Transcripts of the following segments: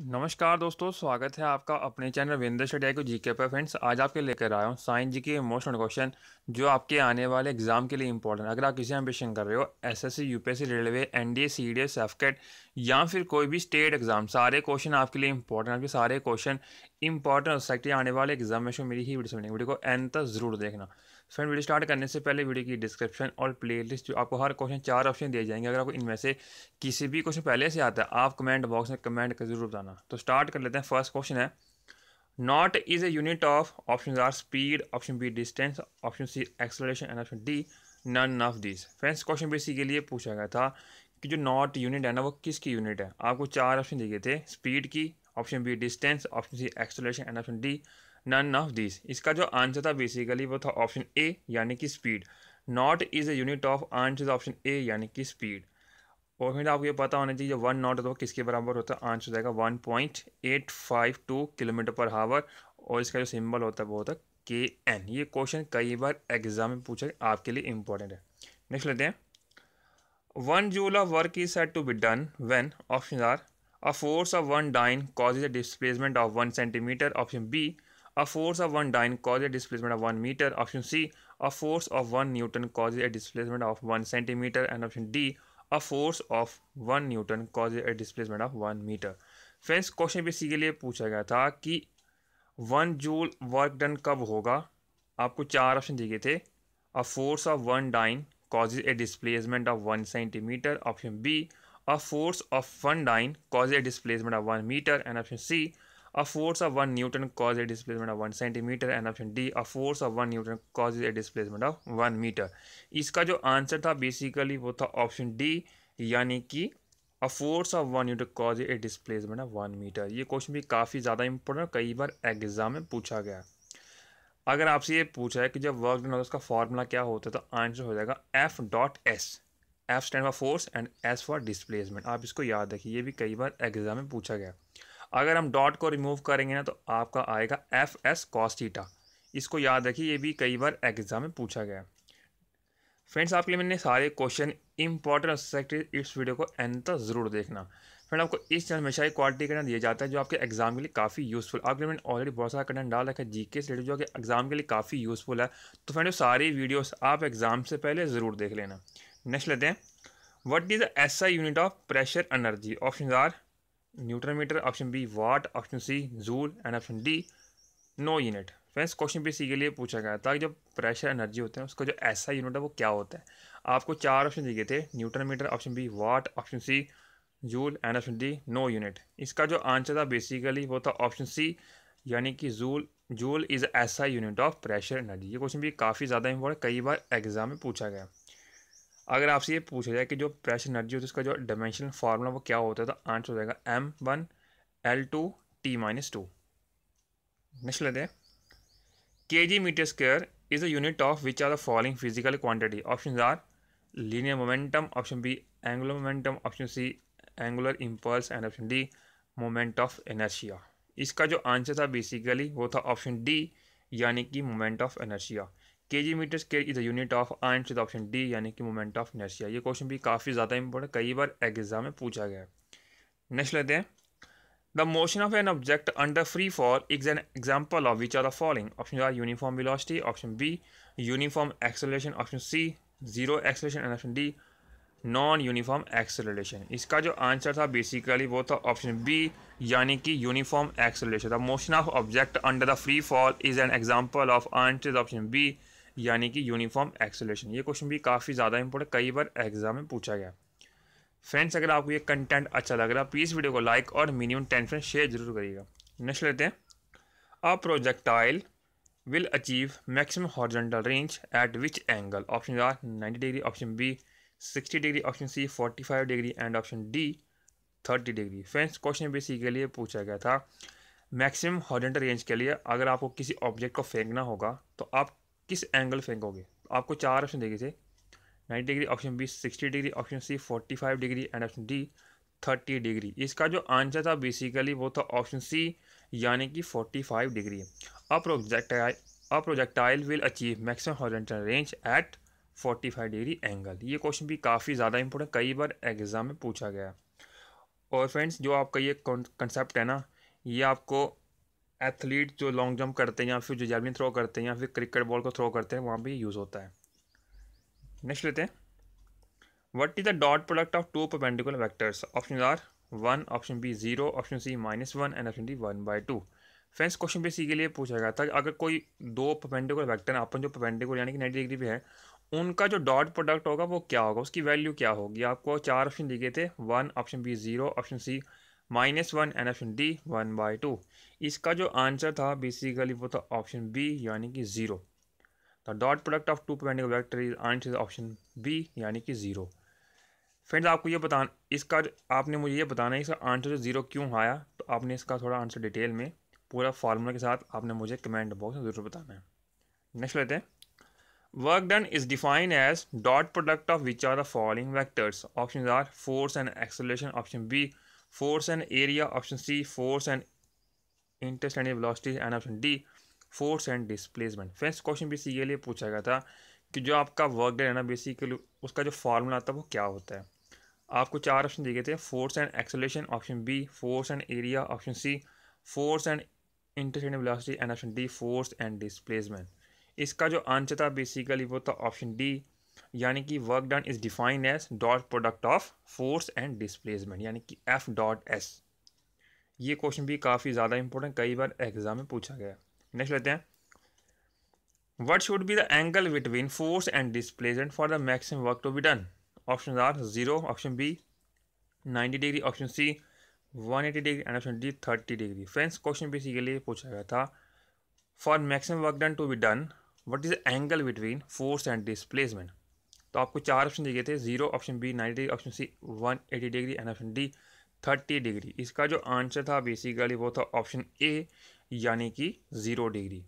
नमस्कार दोस्तों स्वागत है आपका अपने चैनल रविंद्र शटिया को जीके पर फ्रेंड्स आज आपके लेकर आया हूँ साइंस जी के इमोशनल क्वेश्चन जो आपके आने वाले एग्जाम के लिए इंपॉर्टेंट अगर आप किसी एम्बिशन कर रहे हो SSC UPSC railway NDA CDA CDS या फिर कोई भी स्टेट एग्जाम सारे क्वेश्चन आपके लिए इंपॉर्टेंट आपके सारे क्वेश्चन इंपॉर्टेंट हो सकते आने वाले एग्जाम में मेरी ही वीडियो वीडियो को एंड तक जरूर देखना फ्रेंड वीडियो स्टार्ट करने से पहले वीडियो की डिस्क्रिप्शन और प्लेलिस्ट जो आपको हर क्वेश्चन चार ऑप्शन दिए जाएंगे अगर आपको इनमें से किसी भी क्वेश्चन पहले से आता है आप कमेंट बॉक्स में कमेंट कर जरूर बताना तो स्टार्ट कर लेते हैं फर्स्ट क्वेश्चन है knot is a unit of option R speed option B distance option C acceleration and option D none of this friends question भी सी के लिए पूछा गया था कि जो नॉट यूनिट है ना वो किसकी यूनिट है आपको चार ऑप्शन दिए गए थे स्पीड की option B distance option C acceleration and option D none of this इसका जो आंसर था बेसिकली वो था ऑप्शन ए यानी कि speed knot is a unit of answer option A यानी कि स्पीड और फिर आपको ये पता होना चाहिए वन नॉट तो किसके बराबर होता है आंसर हो जाएगा one point eight five two kilometer per hour और इसका जो सिंबल होता है वो होता है के एन ये क्वेश्चन कई बार एग्जाम में पूछा आपके लिए इंपॉर्टेंट है नेक्स्ट लेते हैं one joule of work is set to be done when option R a force of one dyne is a displacement of one centimeter option B A force of 1 dyne causes a displacement of 1 meter. Option C. A force of 1 newton causes a displacement of 1 centimeter. And option D. A force of 1 newton causes a displacement of 1 meter. Friends question basically पूछा गया था कि one joule work done कब होगा आपको चार option दिए गए थे a force of one dyne causes a displacement of one centimeter option B a force of one dyne causes a displacement of one meter and option C A force of 1 Newton causes a displacement of 1 centimeter and option D a force of 1 Newton causes a displacement of one meter इसका जो answer था basically वो था option D यानी कि a force of one unit cause a displacement of one meter ये question भी काफ़ी ज़्यादा इंपॉर्टेंट कई बार एग्जाम में पूछा गया अगर आपसे ये पूछा है कि जब वर्क डन होता उसका फॉर्मूला क्या होता है तो आंसर हो जाएगा F dot S F stand for force and S for displacement आप इसको याद रखिए ये भी कई बार एग्जाम में पूछा गया अगर हम डॉट को रिमूव करेंगे ना तो आपका आएगा एफ एस कॉस्टीटा इसको याद रखिए ये भी कई बार एग्ज़ाम में पूछा गया फ्रेंड्स आपके लिए मैंने सारे क्वेश्चन इंपॉर्टेंट सेक्टर इस वीडियो को एंड तक ज़रूर देखना फ्रेंड आपको इस चैनल हमेशा ही क्वालिटी कंटेंट दिया जाता है जो आपके एग्जाम के लिए काफ़ी यूज़फुल आपके लिए मैंने ऑलरेडी बहुत सारा कंटेंट डाल रखा है जी के से जो कि एग्जाम के लिए काफ़ी यूज़फुल है तो फ्रेंड सारी वीडियोस आप एग्जाम से पहले ज़रूर देख लेना नेक्स्ट लेते हैं what is the S unit of pressure energy option R newton meter option B watt option C joule and option D no unit friends question भी इसी के लिए पूछा गया था कि जब प्रेशर एनर्जी होते हैं उसका जो ऐसा यूनिट है वो क्या होता है आपको चार ऑप्शन दिए थे newton meter option B watt option C joule and option D no unit इसका जो आंसर था बेसिकली वो था ऑप्शन सी यानी कि जूल जूल इज़ ऐसा यूनिट ऑफ प्रेशर एनर्जी ये क्वेश्चन भी काफ़ी ज़्यादा इंपॉर्टेंट कई बार एग्जाम में पूछा गया अगर आपसे ये पूछा जाए कि जो प्रेशर एनर्जी होती है उसका जो डायमेंशनल फार्मूला वो क्या होता है तो आंसर हो जाएगा M one L two T minus two next लेते हैं K G meter square is a unit of which are the following physical quantity option R linear momentum option B angular momentum option C angular impulse and option D moment of inertia इसका जो answer था basically वो था option D यानी कि moment of inertia K G meter square is the unit of आइंस is option D यानी कि मोमेंट ऑफ नर्सिया ये क्वेश्चन भी काफ़ी ज़्यादा इंपॉर्टेंट कई बार एग्जाम में पूछा गया है नेक्स्ट लेते हैं the motion of an object under free fall is an example of which are the following option R uniform velocity option B uniform acceleration option C zero acceleration and option D non uniform acceleration इसका जो answer था basically वो था option B यानी कि uniform acceleration the motion of object under the free fall is an example of answer option B यानी कि uniform acceleration ये क्वेश्चन भी काफ़ी ज़्यादा इंपॉर्टेंट कई बार एग्जाम में पूछा गया फ्रेंड्स अगर आपको ये कंटेंट अच्छा लग रहा है प्लीज़ वीडियो को लाइक और मिनिमम टेन फ्रेंड शेयर जरूर करिएगा नेक्स्ट लेते हैं a projectile will achieve maximum horizontal range at which angle option R ninety degree option B sixty degree option C forty five degree and option D thirty degree friends question के लिए पूछा गया था maximum horizontal range के लिए अगर आपको किसी ऑब्जेक्ट को फेंकना होगा तो आप किस एंगल फेंकोगे आपको चार ऑप्शन देखे थे ninety degree option B sixty degree option C forty five degree and option D thirty degree इसका जो आंसर था बेसिकली वो था ऑप्शन सी यानी कि forty five degree a projectile a projectile will achieve maximum horizontal range at forty five degree angle ये question भी काफ़ी ज़्यादा इंपॉर्टेंट कई बार एग्ज़ाम में पूछा गया और फ्रेंड्स जो आपका ये कंसेप्ट है ना ये आपको एथलीट जो लॉन्ग जंप करते हैं या फिर जो जैवलिन थ्रो करते हैं या फिर क्रिकेट बॉल को थ्रो करते हैं वहाँ भी यूज़ होता है नेक्स्ट लेते हैं what is the dot product of two perpendicular vectors option R one option B zero option C minus one and option D one by two friends question पे इसी के लिए पूछा गया था अगर कोई दो परपेंडिकुलर वैक्टर अपन जो परपेंडिकुलर यानी कि नाइन्टी डिग्री पे है उनका जो डॉट प्रोडक्ट होगा वो क्या होगा उसकी वैल्यू क्या होगी आपको चार ऑप्शन दिए थे one option B zero option C minus one and option D one by two इसका जो आंसर था बेसिकली वो था ऑप्शन बी यानी कि zero the dot product of two पेंडिंग vector is answer is option B यानी कि ज़ीरो फ्रेंड्स आपको ये बताना इसका आपने मुझे ये बताना है इसका आंसर जो ज़ीरो क्यों आया तो आपने इसका थोड़ा आंसर डिटेल में पूरा फार्मूला के साथ आपने मुझे कमेंट बॉक्स में ज़रूर बताना है नेक्स्ट लेते हैं work done is defined as dot product of which are the following vectors option R force and acceleration option B force and area option C force and and velocity and option D force and displacement friends question basic ये लिए पूछा गया था कि जो आपका work day है ना बेसिकली उसका जो फार्मूला आता है वो क्या होता है आपको चार ऑप्शन दिए गए थे force and acceleration option B force and area option C force and understanding velocity and option D force and displacement इसका जो आंसर था बेसिकली वो था ऑप्शन डी यानी कि work done is defined as dot product of force and displacement यानी कि F dot S ये क्वेश्चन भी काफ़ी ज़्यादा इंपॉर्टेंट कई बार एग्जाम में पूछा गया नेक्स्ट लेते हैं what should be the angle between force and displacement for the maximum work to be done option R zero option B ninety degree option C one eighty degree and option D thirty degree friends question भी के लिए पूछा गया था for maximum work done to be done what is angle between force and displacement तो आपको चार option दिए गए थे zero option B ninety degree option C one eighty degree and option D thirty degree इसका जो आंसर था basically वो था ऑप्शन ए यानी कि ज़ीरो डिग्री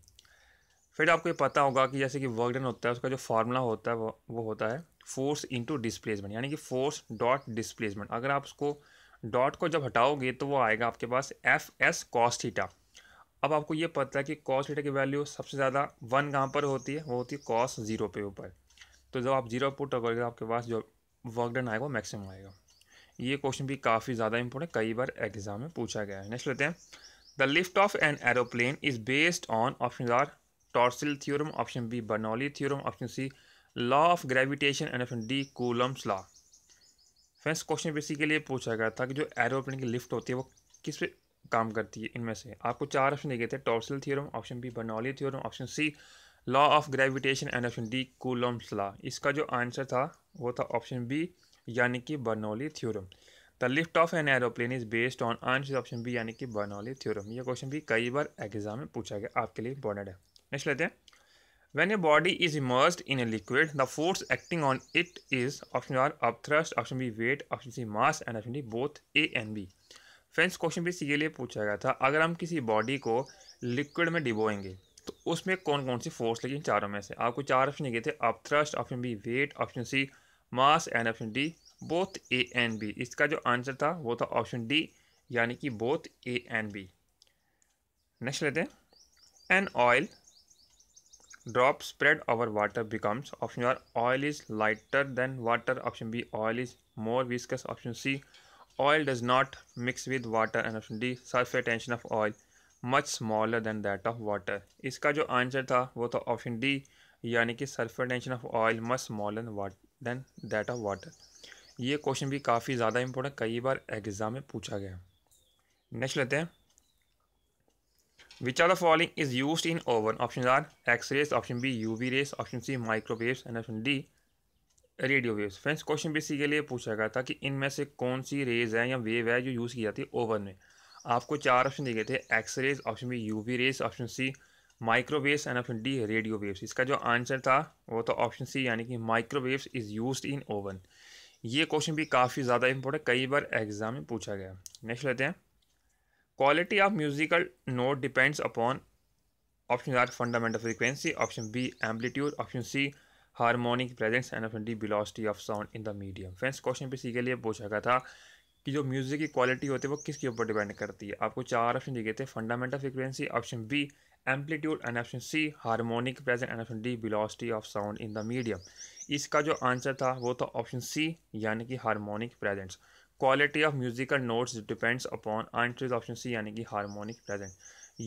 फिर आपको ये पता होगा कि जैसे कि वर्क डन होता है उसका जो फार्मूला होता है वो, वो होता है फोर्स इंटू डिस्प्लेसमेंट यानी कि फोर्स डॉट डिस्प्लेसमेंट अगर आप उसको डॉट को जब हटाओगे तो वो आएगा आपके पास एफ एस कॉस्टिटा अब आपको ये पता है कि कॉस्टिटा की वैल्यू सबसे ज़्यादा वन कहाँ पर होती है वो होती है कॉस ज़ीरो पे ऊपर तो जब आप जीरो पुट करोगे आपके पास जो वर्क डन आएगा मैक्सिमम आएगा ये क्वेश्चन भी काफ़ी ज़्यादा इंपॉर्टेंट कई बार एग्जाम में पूछा गया है नेक्स्ट लेते हैं the lift of an aeroplane is based on option R Torricelli theorem option B Bernoulli theorem option C law of gravitation and option D Coulomb's law friends question basically पूछा गया था कि जो एरोप्लेन की lift होती है वो किस पे काम करती है इनमें से आपको चार ऑप्शन दिए गए थे Torricelli theorem option B Bernoulli theorem option C law of gravitation and option D Coulomb's law इसका जो आंसर था वो था ऑप्शन बी यानी कि Bernoulli theorem the lift of an aeroplane is based on answer option B यानी कि Bernoulli theorem ये क्वेश्चन भी कई बार एग्जाम में पूछा गया आपके लिए इंपॉर्टेंट है नेक्स्ट लेते हैं when a body is immerse in a liquid the force acting on it is option r upthrust option B weight option C mass and option D both A and B friends question भी इसी के लिए पूछा गया था अगर हम किसी बॉडी को लिक्विड में डिबोएंगे उसमें कौन कौन सी फोर्स लगी चारों में से आपको चार ऑप्शन दिए थे upthrust option B weight option C mass and option D both A and B इसका जो आंसर था वो था ऑप्शन डी यानी कि both A and B next लेते हैं an oil drop spread over water becomes option R oil is lighter than water option B oil is more viscous option C oil does not mix with water and option D surface tension of oil much smaller than that of water इसका जो answer था वो था option D यानी कि surface tension of oil much smaller than that of water ये question भी काफ़ी ज़्यादा इंपॉर्टेंट कई बार एग्ज़ाम में पूछा गया नेक्स्ट लेते हैं which are the following is use in oven option R X rays option B U V rays option C microwaves and option D radio waves friends question भी इसी के लिए पूछा गया था कि इनमें से कौन सी रेज है या वेव है जो यूज़ की जाती है ओवन में आपको चार ऑप्शन दिए गए थे X rays option B U V rays option C microwaves and option D radio waves इसका जो आंसर था वो था ऑप्शन सी यानी कि microwaves is use in oven ये क्वेश्चन भी काफ़ी ज़्यादा इंपॉर्टेंट कई बार एग्जाम में पूछा गया नेक्स्ट लेते हैं quality of musical note depends upon option R fundamental frequency option B amplitude option C harmonic presence and option D velocity of sound in the medium friends question भी सी के लिए पूछा गया था कि जो म्यूज़िक की क्वालिटी होती है वो किसके ऊपर डिपेंड करती है आपको चार ऑप्शन दिए गए थे fundamental frequency option B amplitude and option C harmonic present and option D velocity of sound in the medium इसका जो आंसर था वो था ऑप्शन सी यानी कि harmonic presents quality of musical notes depends upon answer option C यानी कि harmonic present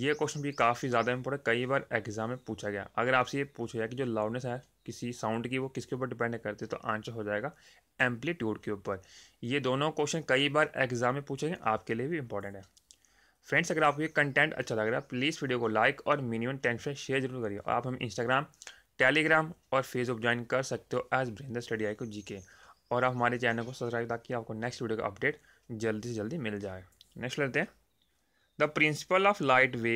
ये क्वेश्चन भी काफ़ी ज़्यादा इंपॉर्टेंट कई बार एग्जाम में पूछा गया अगर आपसे ये पूछा गया कि जो लाउडनेस है किसी साउंड की वो किसके ऊपर डिपेंड करती है तो आंसर हो जाएगा एम्पलीट्यूड के ऊपर ये दोनों क्वेश्चन कई बार एग्जाम में पूछेंगे आपके लिए भी इंपॉर्टेंट है फ्रेंड्स अगर आपको ये कंटेंट अच्छा लग रहा है प्लीज़ वीडियो को लाइक और मिनिमम टेन फ्रेंड शेयर जरूर करिए आप हम इंस्टाग्राम टेलीग्राम और फेसबुक ज्वाइन कर सकते हो एज ब्रेंदर स्टडी आई को जी के और आप हमारे चैनल को सब्सक्राइब ताकि आपको नेक्स्ट वीडियो का अपडेट जल्दी से जल्दी मिल जाए नेक्स्ट लेते हैं the principle of light way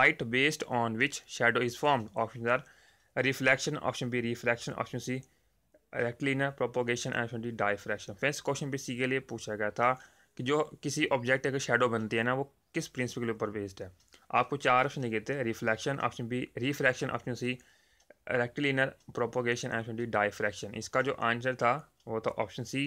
light based on which shadow is form option R reflection option B reflection option C linear propagation and option D diffraction friends question बी सी के लिए पूछा गया था कि जो किसी ऑब्जेक्ट अगर शेडो बनती है ना वो किस प्रिंसिपल के ऊपर बेस्ड है आपको चार ऑप्शन दिए थे reflection option B refraction option C rectilinear propagation and option D diffraction इसका जो आंसर था वो था ऑप्शन सी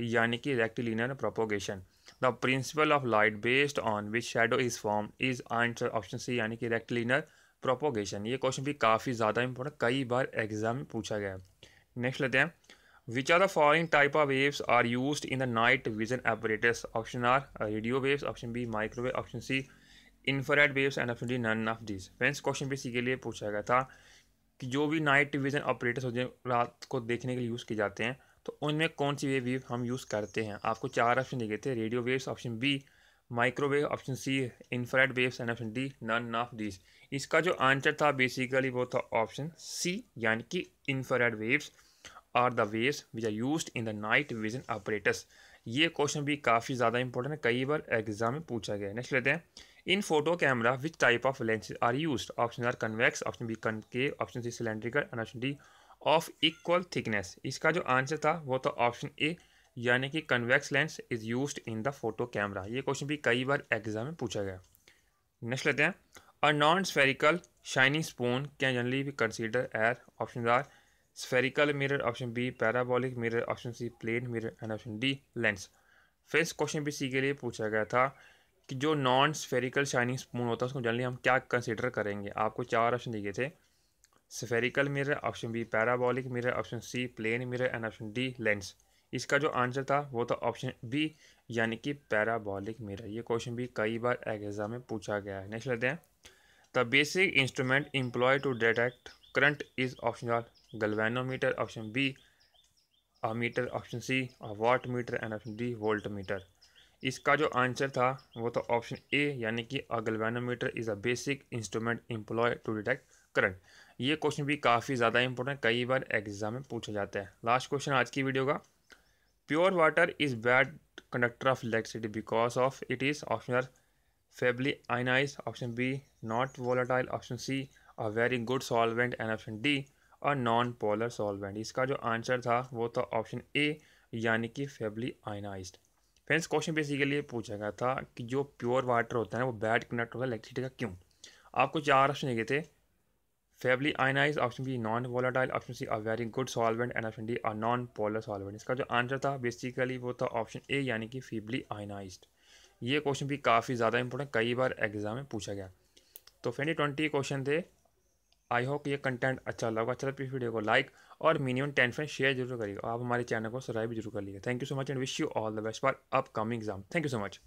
यानी कि rectilinear propagation the principle of light based on which shadow is form is answer option C यानी कि rectilinear propagation ये क्वेश्चन भी काफ़ी ज़्यादा इंपॉर्टेंट कई बार एग्जाम में पूछा गया है नेक्स्ट लेते हैं which are the following type of waves are use in the night vision operators option R radio waves option B microwave option C infrared waves and option D none of this friends question भी इसी के लिए पूछा गया था कि जो भी नाइट विजन ऑपरेटर्स होते हैं रात को देखने के लिए यूज़ किए जाते हैं तो उनमें कौन सी वेव वेव हम यूज़ करते हैं आपको चार ऑप्शन दिए गए थे radio waves option B microwave option C infrared waves and option D none of this इसका जो आंसर था बेसिकली वो था ऑप्शन सी यानी कि infrared waves are the waves which are use in the night vision operators ये question भी काफ़ी ज़्यादा इंपॉर्टेंट है कई बार एग्जाम में पूछा गया है नेक्स्ट लेते हैं in photo camera which type of lenses are use option R convex option B concave option C cylindrical and option D of equal thickness इसका जो आंसर था वो था ऑप्शन ए यानी कि convex lens is use in the photo camera ये question भी कई बार एग्जाम में पूछा गया नेक्स्ट लेते हैं A non-spherical shiny spoon can generally be considered as options are spherical mirror, option B parabolic mirror, option C plane mirror and option D lens. फिर इस क्वेश्चन भी सी के लिए पूछा गया था कि जो नॉन स्फेरिकल शाइनिंग स्पून होता है उसको जनरली हम क्या कंसिडर करेंगे आपको चार ऑप्शन दिए थे spherical mirror option B parabolic mirror option C plane mirror and option D lens इसका जो आंसर था वो था ऑप्शन बी यानी कि पैराबॉलिक मिरर ये क्वेश्चन भी कई बार एग्जाम में पूछा गया है नेक्स्ट लेते हैं the basic instrument employ to detect current is option R galvanometer option B ammeter option C a watt meter and option D volt meter इसका जो आंसर था वो था ऑप्शन ए यानी कि a galvanometer is a basic instrument employ to detect current ये question भी काफ़ी ज़्यादा इंपॉर्टेंट कई बार एग्जाम में पूछा जाता है लास्ट क्वेश्चन आज की वीडियो का pure water is bad conductor of electricity because of it is option feebly ionised option B not volatile option C a very good solvent and option D a non polar solvent इसका जो answer था वो था option A यानी कि feebly ionised friends question basically पूछा गया था कि जो प्योर वाटर होता है वो बैड कंडक्टर होता है इलेक्ट्रिसिटी का क्यों आपको चार ऑप्शन दिए थे feebly ionised option B non volatile option C a very good solvent and option D a non polar solvent इसका जो आंसर था बेसिकली वो था ऑप्शन ए यानी कि फीबली आइनाइज्ड ये क्वेश्चन भी काफ़ी ज़्यादा इंपॉर्टेंट कई बार एग्जाम में पूछा गया तो फ्रेंडी ट्वेंटी क्वेश्चन थे आई होप ये कंटेंट अच्छा लगा अच्छा लगा तो इस वीडियो को लाइक और मिनिमम टेन फ्रेंड शेयर जरूर करिएगा आप हमारे चैनल को सब्सक्राइब जरूर कर लीजिए thank you so much and wish you all the best for upcoming exam thank you so much